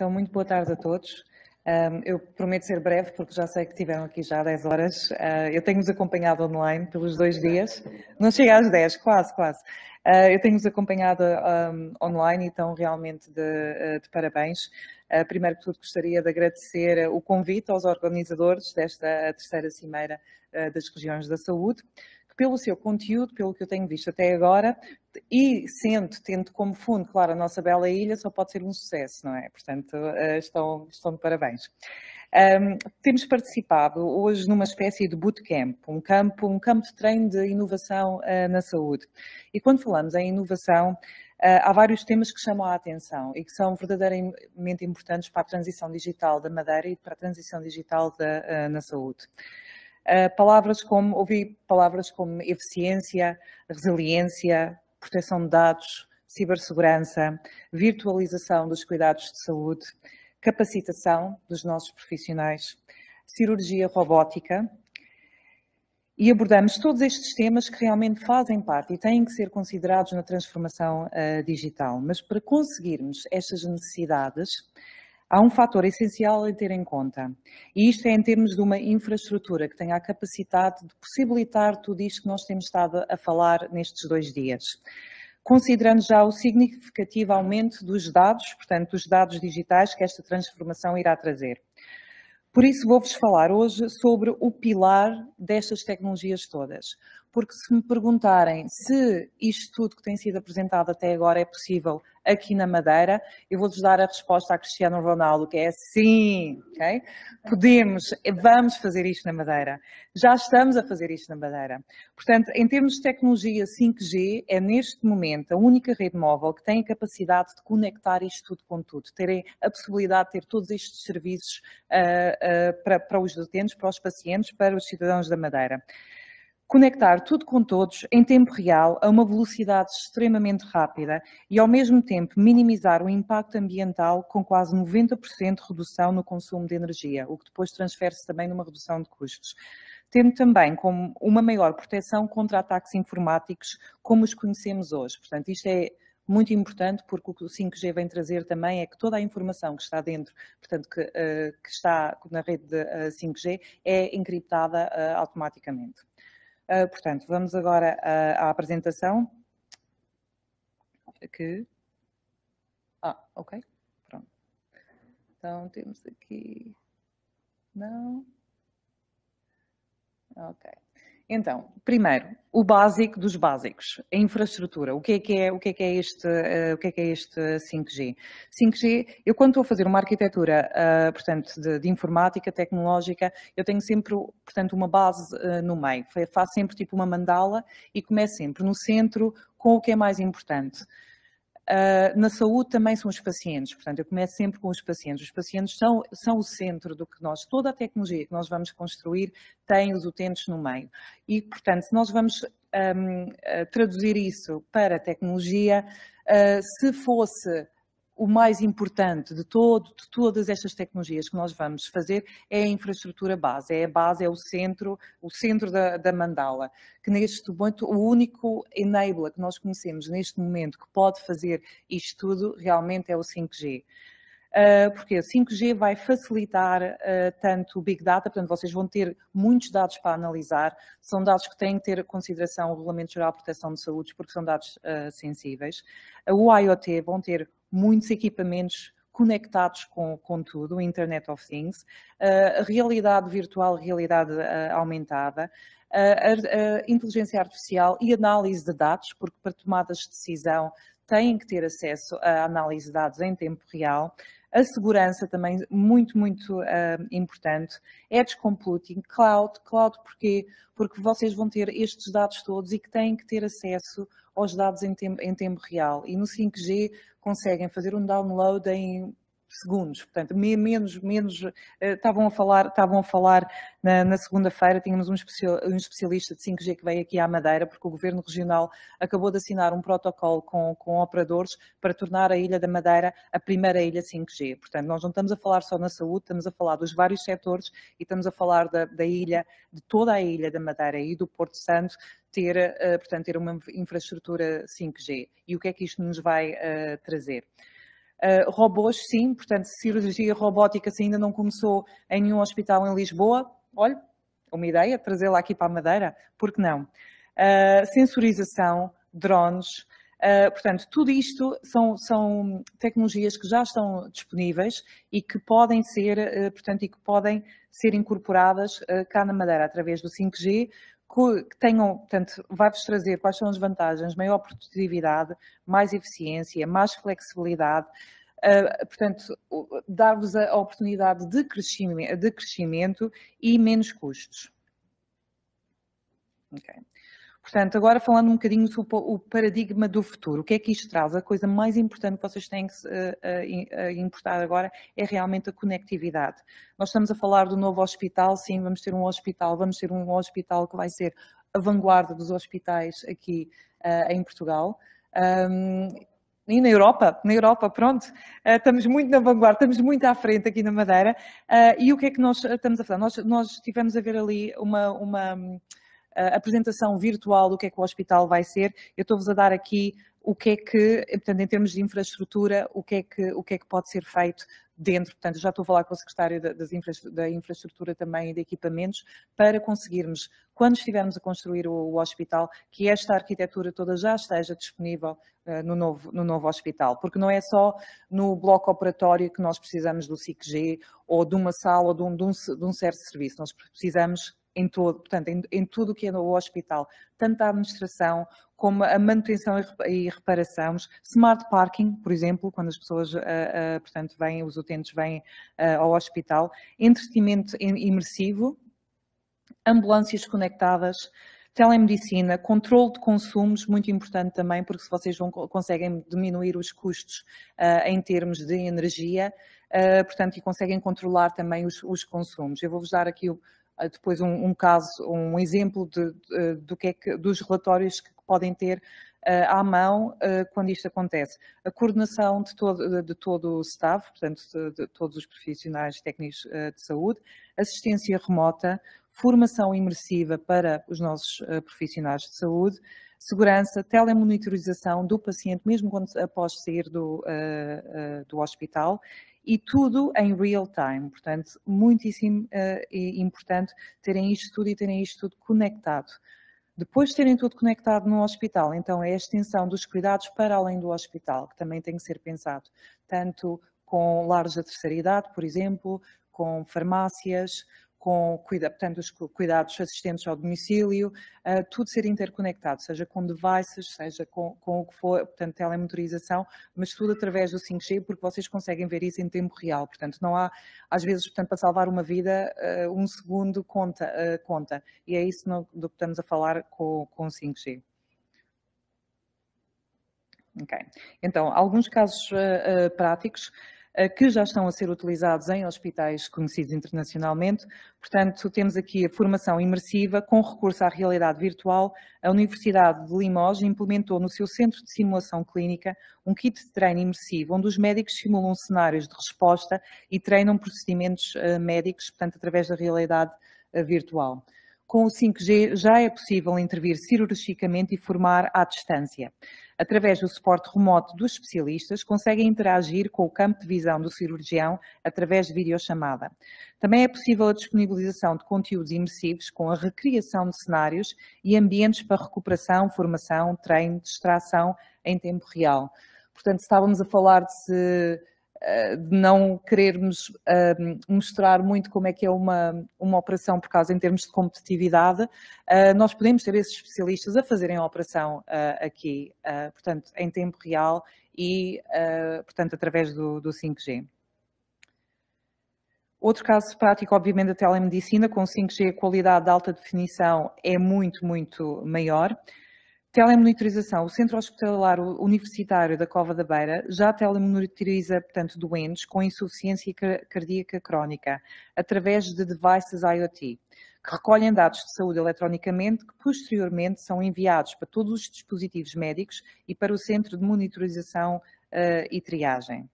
Então, muito boa tarde a todos. eu prometo ser breve, porque já sei que tiveram aqui já 10 horas. Ah, eu tenho-vos acompanhado online pelos dois dias. Não chega às 10, quase, quase. Ah, eu tenho-vos acompanhado online, então realmente de, ah, de parabéns. primeiro que tudo, gostaria de agradecer o convite aos organizadores desta terceira Cimeira das Regiões da Saúde pelo seu conteúdo, pelo que eu tenho visto até agora, e sendo, tendo como fundo, claro, a nossa bela ilha, só pode ser um sucesso, não é? Portanto, eh, estão, estão de parabéns. Um, temos participado hoje numa espécie de bootcamp, um campo, um campo de treino de inovação uh, na saúde. E quando falamos em inovação, uh, há vários temas que chamam a atenção e que são verdadeiramente importantes para a transição digital da Madeira e para a transição digital da, uh, na saúde. Eh, palavras como, ouvi palavras como eficiência, resiliência, proteção de dados, cibersegurança, virtualização dos cuidados de saúde, capacitação dos nossos profissionais, cirurgia robótica, e abordamos todos estes temas que realmente fazem parte e têm que ser considerados na transformação uh, digital. Mas para conseguirmos estas necessidades, há um fator essencial a ter em conta, e isto é em termos de uma infraestrutura que tenha a capacidade de possibilitar tudo isto que nós temos estado a falar nestes dois dias. Considerando já o significativo aumento dos dados, portanto, dos dados digitais que esta transformação irá trazer. Por isso, vou-vos falar hoje sobre o pilar destas tecnologias todas porque se me perguntarem se isto tudo que tem sido apresentado até agora é possível aqui na Madeira, eu vou-vos dar a resposta a Cristiano Ronaldo, que é sim, ok? Podemos, vamos fazer isto na Madeira. Já estamos a fazer isto na Madeira. Portanto, em termos de tecnologia 5G, é neste momento a única rede móvel que tem a capacidade de conectar isto tudo com tudo, terem a possibilidade de ter todos estes serviços uh, uh, para, para os utentes, para os pacientes, para os cidadãos da Madeira conectar tudo com todos em tempo real a uma velocidade extremamente rápida e, ao mesmo tempo, minimizar o impacto ambiental com quase 90% redução no consumo de energia, o que depois transfere-se também numa redução de custos. Tendo também como uma maior proteção contra ataques informáticos como os conhecemos hoje. Portanto, isto é muito importante, porque o que o 5G vem trazer também é que toda a informação que está dentro, portanto, que, eh, que está na rede de 5G, eh, é encriptada eh, automaticamente. Uh, portanto, vamos agora à, ah, à apresentação. Que... Ah, ok. Pronto. Então, temos aqui... Não... Ok. Então, primeiro, o básico dos básicos, a infraestrutura. O que é que é, o que é, que é este, uh, o que é que é este 5G? 5G, eu quando estou a fazer uma arquitetura, uh, portanto, de, de, informática, tecnológica, eu tenho sempre, portanto, uma base uh, no meio. Faço sempre tipo uma mandala e começo sempre no centro com o que é mais importante. Ah, na saúde também são os pacientes, portanto, eu começo sempre com os pacientes. Os pacientes são, são o centro do que nós, toda a tecnologia que nós vamos construir tem os utentes no meio. E, portanto, se nós vamos um, ah, ah, traduzir isso para tecnologia, uh, se fosse o mais importante de, todo, de todas estas tecnologias que nós vamos fazer é a infraestrutura base, é a base, é o centro, o centro da, da mandala, que neste momento, o único enabler que nós conhecemos neste momento que pode fazer isto tudo realmente é o 5G ah, porque o 5G vai facilitar ah, tanto o Big Data, portanto vocês vão ter muitos dados para analisar, são dados que têm que ter consideração o Regulamento Geral de Proteção de Saúde, porque são dados ah, sensíveis. O IoT vão ter muitos equipamentos conectados com, com tudo, Internet of Things, uh, realidade virtual, realidade uh, aumentada, uh, inteligência artificial e análise de dados, porque para tomadas de decisão têm que ter acesso à análise de dados em tempo real, a segurança também muito, muito uh, importante. Edge Computing, Cloud. Cloud porquê? Porque vocês vão ter estes dados todos e que têm que ter acesso aos dados em tempo, em tempo real. E no 5G conseguem fazer um download em segundos, portanto, menos, menos, eh, estavam a falar, estavam a falar na, na segunda-feira, tínhamos um, especialista de 5G que veio aqui à Madeira, porque o Governo Regional acabou de assinar um protocolo com, com operadores para tornar a Ilha da Madeira a primeira ilha 5G. Portanto, nós não estamos a falar só na saúde, estamos a falar dos vários setores e estamos a falar da, da ilha, de toda a Ilha da Madeira e do Porto Santo, ter, eh, portanto, ter uma infraestrutura 5G. E o que é que isto nos vai uh, trazer? Uh, robôs, sim, portanto, cirurgia robótica, se ainda não começou em nenhum hospital em Lisboa, olha, uma ideia, trazê-la aqui para a Madeira, por que não? Uh, sensorização, drones, uh, portanto, tudo isto são, são tecnologias que já estão disponíveis e que podem ser, portanto, e que podem ser incorporadas cá na Madeira através do 5G, que tenham, portanto, vai-vos trazer quais são as vantagens, maior produtividade, mais eficiência, mais flexibilidade, Uh, portanto, dar-vos a oportunidade de crescimento, de crescimento e menos custos. Okay. Portanto, agora falando um bocadinho sobre o paradigma do futuro, o que é que isto traz? A coisa mais importante que vocês têm que eh, eh, eh, importar agora é realmente a conectividade. Nós estamos a falar do novo hospital, sim, vamos ter um hospital, vamos ter um hospital que vai ser a vanguarda dos hospitais aqui em Portugal. e na Europa, na Europa, pronto, estamos muito na vanguarda, estamos muito à frente aqui na Madeira. e o que é que nós estamos a falar? Nós, nós tivemos a ver ali uma, uma apresentação virtual do que é que o hospital vai ser. Eu estou-vos a dar aqui o que é que, portanto, em termos de infraestrutura, o que é que, o que, é que pode ser feito dentro, portanto, já estou a falar com o secretário da, infra, da infraestrutura também e de equipamentos, para conseguirmos, quando estivermos a construir o, o hospital, que esta arquitetura toda já esteja disponível uh, no, novo, no novo hospital, porque não é só no bloco operatório que nós precisamos do CICG ou de uma sala ou de um, de um, de um certo serviço, nós precisamos em todo, portanto, em, em tudo o que é no hospital, tanto a administração como a manutenção e reparação, smart parking, por exemplo, quando as pessoas, ah, ah, portanto, vêm, os utentes vêm ah, ao hospital, entretenimento imersivo, ambulâncias conectadas, telemedicina, controle de consumos, muito importante também, porque se vocês vão, conseguem diminuir os custos uh, em termos de energia, uh, portanto, e conseguem controlar também os, os consumos. Eu vou-vos dar aqui o ah, depois um, um, caso, um exemplo de, de, ah, do que, é que dos relatórios que podem ter ah, à mão quando isto acontece. A coordenação de todo, de todo o staff, portanto, de, de, todos os profissionais técnicos de saúde, assistência remota, formação imersiva para os nossos profissionais de saúde, segurança, telemonitorização do paciente, mesmo quando, após sair do, do hospital, e tudo em real time. Portanto, muitíssimo uh, importante terem isto tudo e terem isto tudo conectado. Depois de terem tudo conectado no hospital, então é a extensão dos cuidados para além do hospital, que também tem que ser pensado, tanto com lares da terceira idade, por exemplo, com farmácias, com portanto, os cuidados assistentes ao domicílio, uh, tudo ser interconectado, seja com devices, seja com, com o que for, portanto, telemotorização, mas tudo através do 5G, porque vocês conseguem ver isso em tempo real. Portanto, não há, às vezes, portanto, para salvar uma vida, uh, um segundo conta, uh, conta. E é isso no, do que estamos a falar com, com o 5G. Ok. Então, alguns casos práticos. Eh, que já estão a ser utilizados em hospitais conhecidos internacionalmente. Portanto, temos aqui a formação imersiva com recurso à realidade virtual. A Universidade de Limoges implementou no seu centro de simulação clínica um kit de treino imersivo, onde os médicos simulam cenários de resposta e treinam procedimentos eh, médicos, portanto, através da realidade eh, virtual com o 5G já é possível intervir cirurgicamente e formar à distância através do suporte remoto dos especialistas, conseguem interagir com o campo de visão do cirurgião através de videochamada. Também é possível a disponibilização de conteúdos imersivos com a recriação de cenários e ambientes para recuperação, formação, treino, distração em tempo real. Portanto, estávamos a falar de se eh, de não querermos ehm, mostrar muito como é que é uma, uma operação, por causa em termos de competitividade, eh, nós podemos ter esses especialistas a fazerem a operação eh, aqui, portanto, em tempo real e, portanto, através do, do 5G. Outro caso prático, obviamente, da telemedicina, com 5G a qualidade de alta definição é muito, muito maior. Telemonitorização. O Centro Hospitalar Universitário da Cova da Beira já telemonitoriza, portanto, doentes com insuficiência cardíaca crónica, através de devices IoT, que recolhem dados de saúde eletronicamente que posteriormente são enviados para todos os dispositivos médicos e para o Centro de Monitorização uh, e Triagem.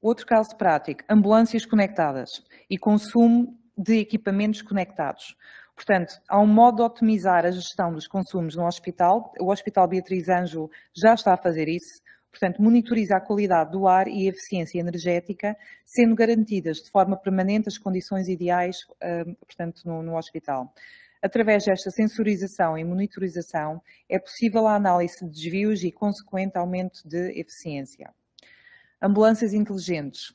Outro caso prático, ambulâncias conectadas e consumo de equipamentos conectados. Portanto, há um modo de otimizar a gestão dos consumos no hospital. O Hospital Beatriz Anjo já está a fazer isso. Portanto, monitoriza a qualidade do ar e a eficiência energética, sendo garantidas de forma permanente as condições ideais, hum, portanto, no, no hospital. Através desta sensorização e monitorização, é possível a análise de desvios e consequente aumento de eficiência. Ambulâncias inteligentes.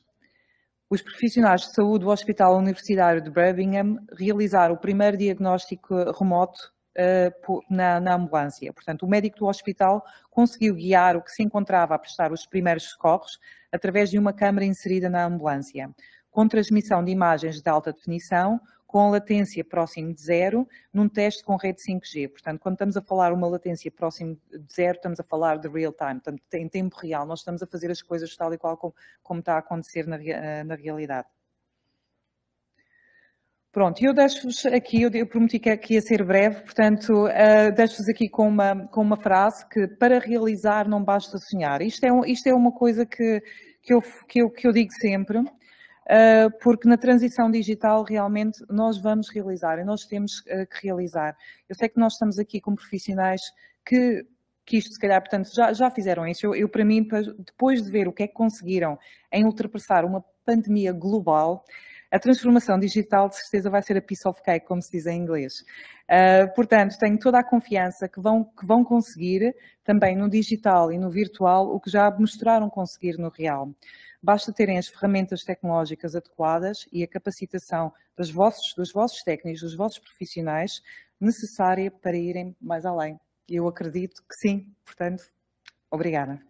Os profissionais de saúde do Hospital Universitário de Birmingham realizaram o primeiro diagnóstico remoto eh, na, na, ambulância. Portanto, o médico do hospital conseguiu guiar o que se encontrava a prestar os primeiros socorros através de uma câmara inserida na ambulância. Com transmissão de imagens de alta definição, com latência próximo de zero num teste com rede 5G. Portanto, quando estamos a falar uma latência próximo de zero, estamos a falar de real time, portanto, em tempo real. Nós estamos a fazer as coisas tal e qual como, como está a acontecer na, eh, na realidade. Pronto, eu deixo-vos aqui, eu prometi que aqui ia ser breve, portanto, uh, deixo-vos aqui com uma, com uma frase que para realizar não basta sonhar. Isto é, isto é uma coisa que, que, eu, que, eu, que eu digo sempre. Ah, porque na transição digital realmente nós vamos realizar e nós temos ah, que realizar. Eu sei que nós estamos aqui com profissionais que que isto se calhar, portanto, já, já fizeram isso. Eu, eu, para mim, depois de ver o que é que conseguiram em ultrapassar uma pandemia global, a transformação digital, de certeza, vai ser a piece of cake, como se diz em inglês. Uh, portanto, tenho toda a confiança que vão, que vão conseguir, também no digital e no virtual, o que já mostraram conseguir no real. Basta terem as ferramentas tecnológicas adequadas e a capacitação dos vossos, dos vossos técnicos, dos vossos profissionais, necessária para irem mais além. Eu acredito que sim. Portanto, obrigada.